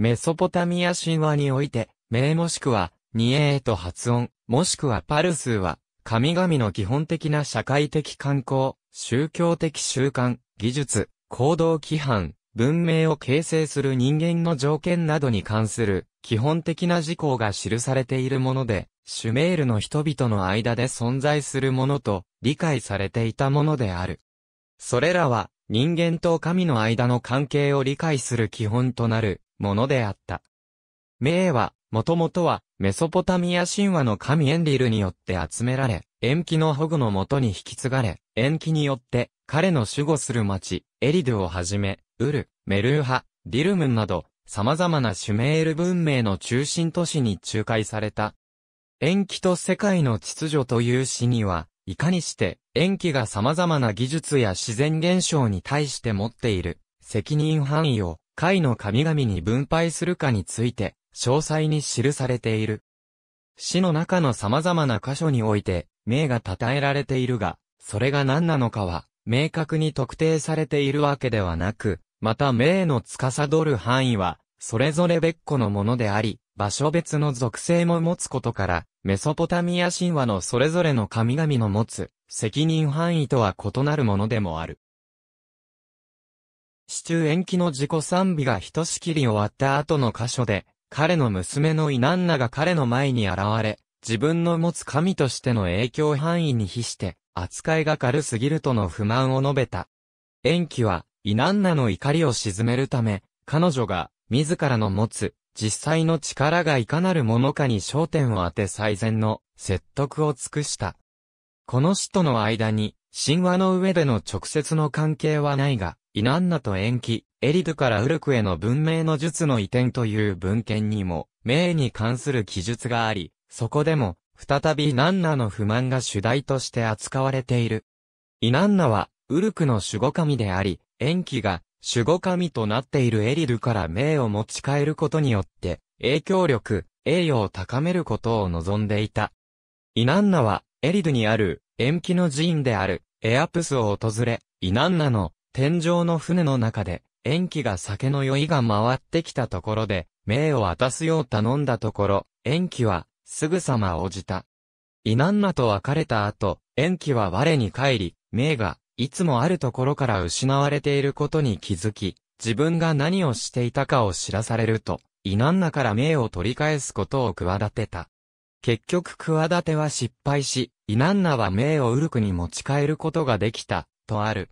メソポタミア神話において、名もしくは、ニエーと発音、もしくはパルスーは、神々の基本的な社会的観光、宗教的習慣、技術、行動規範、文明を形成する人間の条件などに関する基本的な事項が記されているもので、シュメールの人々の間で存在するものと理解されていたものである。それらは人間と神の間の関係を理解する基本となるものであった。名は、もともとは、メソポタミア神話の神エンリルによって集められ、延期の保護のもとに引き継がれ、延期によって、彼の守護する町、エリドをはじめ、ウル、メルーハ、ディルムンなど、様々なシュメール文明の中心都市に仲介された。延期と世界の秩序という詩には、いかにして、延期が様々な技術や自然現象に対して持っている、責任範囲を、会の神々に分配するかについて、詳細に記されている。詩の中の様々な箇所において、名が称えられているが、それが何なのかは、明確に特定されているわけではなく、また名の司る範囲は、それぞれ別個のものであり、場所別の属性も持つことから、メソポタミア神話のそれぞれの神々の持つ、責任範囲とは異なるものでもある。支中延期の自己賛美がひとしきり終わった後の箇所で、彼の娘のイナンナが彼の前に現れ、自分の持つ神としての影響範囲に比して、扱いが軽すぎるとの不満を述べた。延期は、イナンナの怒りを鎮めるため、彼女が、自らの持つ、実際の力がいかなるものかに焦点を当て最善の説得を尽くした。この死との間に、神話の上での直接の関係はないが、イナンナと延期、エリドゥからウルクへの文明の術の移転という文献にも、名に関する記述があり、そこでも、再びイナンナの不満が主題として扱われている。イナンナは、ウルクの守護神であり、延期が守護神となっているエリドから名を持ち帰ることによって、影響力、栄誉を高めることを望んでいた。イナンナは、エリドにある延期の寺院である、エアプスを訪れ、イナンナの、天井の船の中で、延期が酒の酔いが回ってきたところで、命を渡すよう頼んだところ、延期は、すぐさま応じた。イナンナと別れた後、延期は我に帰り、命が、いつもあるところから失われていることに気づき、自分が何をしていたかを知らされると、イナンナから命を取り返すことを企てた。結局企ては失敗し、イナンナは名をウルクに持ち帰ることができた、とある。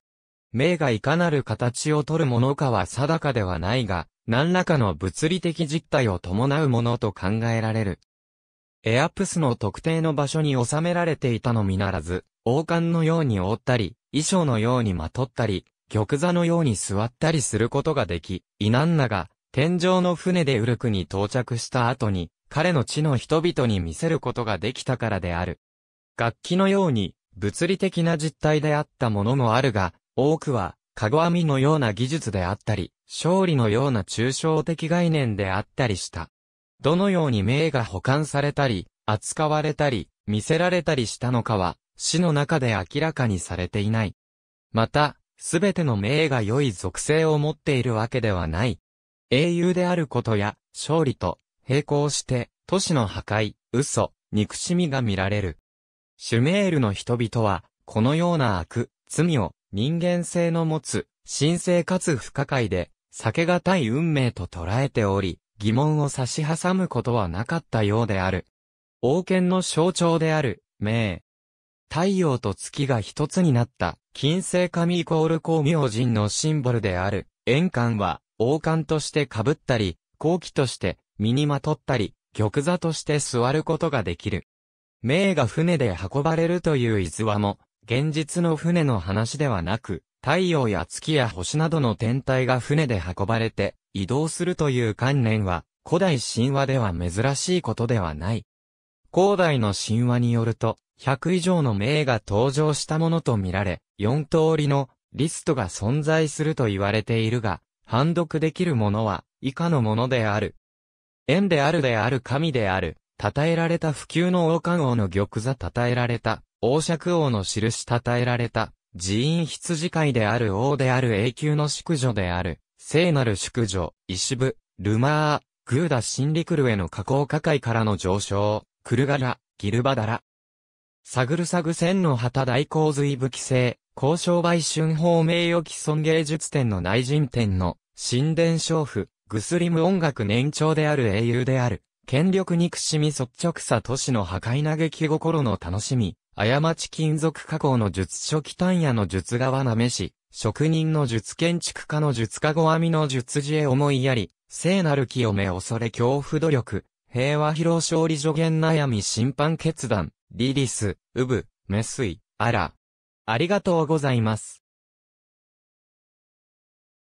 名がいかなる形をとるものかは定かではないが、何らかの物理的実態を伴うものと考えられる。エアプスの特定の場所に収められていたのみならず、王冠のように覆ったり、衣装のようにまとったり、玉座のように座ったりすることができ、イナンナが、天井の船でウルクに到着した後に、彼の地の人々に見せることができたからである。楽器のように、物理的な実体であったものもあるが、多くは、かみのような技術であったり、勝利のような抽象的概念であったりした。どのように名が保管されたり、扱われたり、見せられたりしたのかは、死の中で明らかにされていない。また、すべての名が良い属性を持っているわけではない。英雄であることや、勝利と、並行して、都市の破壊、嘘、憎しみが見られる。シュメールの人々は、このような悪、罪を、人間性の持つ、神聖かつ不可解で、避けがたい運命と捉えており、疑問を差し挟むことはなかったようである。王権の象徴である、名。太陽と月が一つになった、金星神イコール光明人のシンボルである、円環は、王冠として被ったり、後期として、身にまとったり、玉座として座ることができる。名が船で運ばれるという逸話も、現実の船の話ではなく、太陽や月や星などの天体が船で運ばれて移動するという観念は、古代神話では珍しいことではない。古代の神話によると、100以上の名が登場したものとみられ、4通りのリストが存在すると言われているが、判読できるものは以下のものである。縁であるである神である、称えられた不朽の王冠王の玉座称えられた、王爵王の印称えられた、寺院羊飼いである王である永久の宿女である、聖なる宿女、石部、ルマー、グーダ・シンリクルへの加工下界からの上昇、クルガラ、ギルバダラ。サグルサグ千の旗大洪水武器制、交渉売春法名誉毀損芸術展の内人展の、神殿娼婦、グスリム音楽年長である英雄である、権力憎しみ率直さ都市の破壊嘆き心の楽しみ、過ち金属加工の術初期単野の術側なめし、職人の術建築家の術家ご編みの術字へ思いやり、聖なる清め恐れ恐怖努力、平和疲労勝利助言悩み審判決断、リリス、ウブ、メスイ、アラ。ありがとうございます。